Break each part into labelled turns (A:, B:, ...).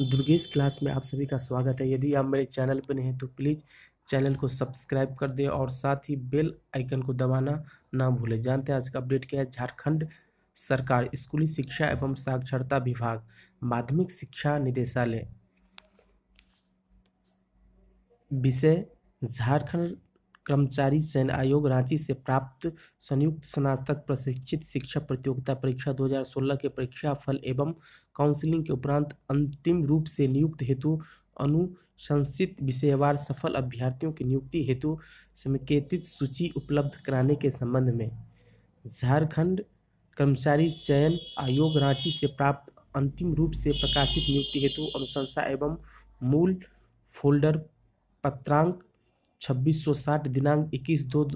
A: Durgesh class में आप सभी का स्वागत है यदि आप मेरे चैनल पर नहीं हैं तो प्लीज़ चैनल को सब्सक्राइब कर दें और साथ ही बेल आइकन को दबाना ना भूलें जानते हैं आज का अपडेट क्या है झारखंड सरकार स्कूली शिक्षा एवं साक्षरता विभाग माध्यमिक शिक्षा निदेशालय विषय झारखंड कर्मचारी चयन आयोग रांची से प्राप्त संयुक्त स्नातक प्रशिक्षित शिक्षा प्रतियोगिता परीक्षा 2016 के परीक्षा फल एवं काउंसलिंग के उपरांत अंतिम रूप से नियुक्त हेतु अनुशंसित विषयवार सफल अभ्यर्थियों की नियुक्ति हेतु समेकित सूची उपलब्ध कराने के संबंध में झारखंड कर्मचारी चयन आयोग रांची से प्राप्त अंतिम रूप से प्रकाशित नियुक्ति हेतु अनुशंसा एवं मूल फोल्डर पत्रांक 2660 दिनांक 21 दो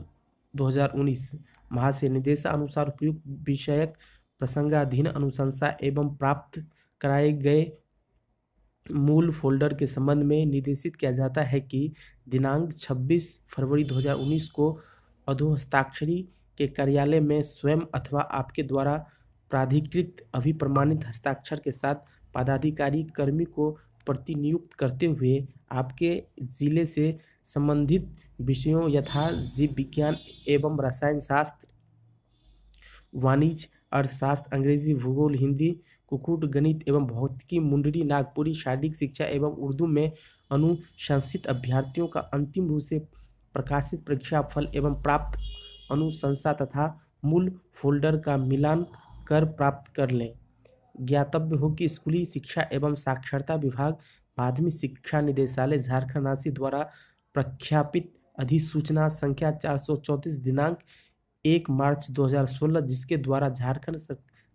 A: 2019 निर्देशानुसार उपयुक्त विषयक प्रसंगाधीन अनुशंसा एवं प्राप्त कराए गए मूल फोल्डर के संबंध में निर्देशित किया जाता है कि दिनांक 26 फरवरी 2019 को अधोहस्ताक्षरी के कार्यालय में स्वयं अथवा आपके द्वारा प्राधिकृत अभिप्रमाणित हस्ताक्षर के साथ पदाधिकारी कर्मी को प्रतिनियुक्त करते हुए आपके ज़िले से संबंधित विषयों यथा जीव विज्ञान एवं रसायन शास्त्र वाणिज्य अर्थशास्त्र अंग्रेजी भूगोल हिंदी कुकुट गणित एवं भौतिकी मुंडरी नागपुरी शारीरिक शिक्षा एवं उर्दू में अनुशंसित अभ्यर्थियों का अंतिम रूप से प्रकाशित परीक्षा फल एवं प्राप्त अनुशंसा तथा मूल फोल्डर का मिलान कर प्राप्त कर लें ज्ञातव्य हो कि स्कूली शिक्षा एवं साक्षरता विभाग माध्यमिक शिक्षा निदेशालय झारखंड राशि द्वारा प्रख्यापित अधिसूचना संख्या चार दिनांक एक मार्च 2016 जिसके द्वारा झारखंड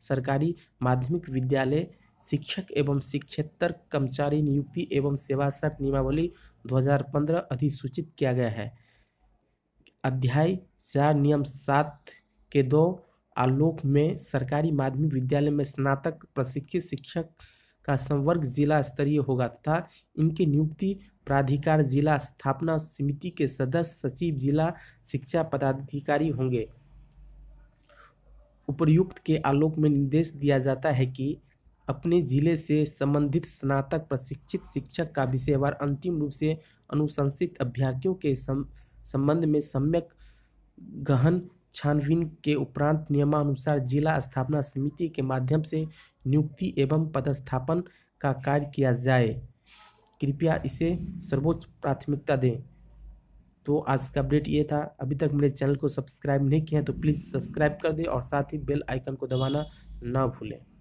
A: सरकारी माध्यमिक विद्यालय शिक्षक एवं शिक्षेतर कर्मचारी नियुक्ति एवं सेवा शर्त नियमावली 2015 अधिसूचित किया गया है अध्याय चार नियम सात के दो आलोक में सरकारी माध्यमिक विद्यालय में स्नातक प्रशिक्षित शिक्षक का संवर्ग जिला स्तरीय होगा तथा इनकी नियुक्ति प्राधिकार जिला स्थापना समिति के सदस्य सचिव जिला शिक्षा पदाधिकारी होंगे उपर्युक्त के आलोक में निर्देश दिया जाता है कि अपने जिले से संबंधित स्नातक प्रशिक्षित शिक्षक का विषयवार अंतिम रूप से अनुशंसित अभ्यर्थियों के संबंध में सम्यक गहन छानबीन के उपरांत नियमानुसार जिला स्थापना समिति के माध्यम से नियुक्ति एवं पदस्थापन का कार्य किया जाए कृपया इसे सर्वोच्च प्राथमिकता दें तो आज का अपडेट ये था अभी तक मेरे चैनल को सब्सक्राइब नहीं किया है तो प्लीज़ सब्सक्राइब कर दें और साथ ही बेल आइकन को दबाना ना भूलें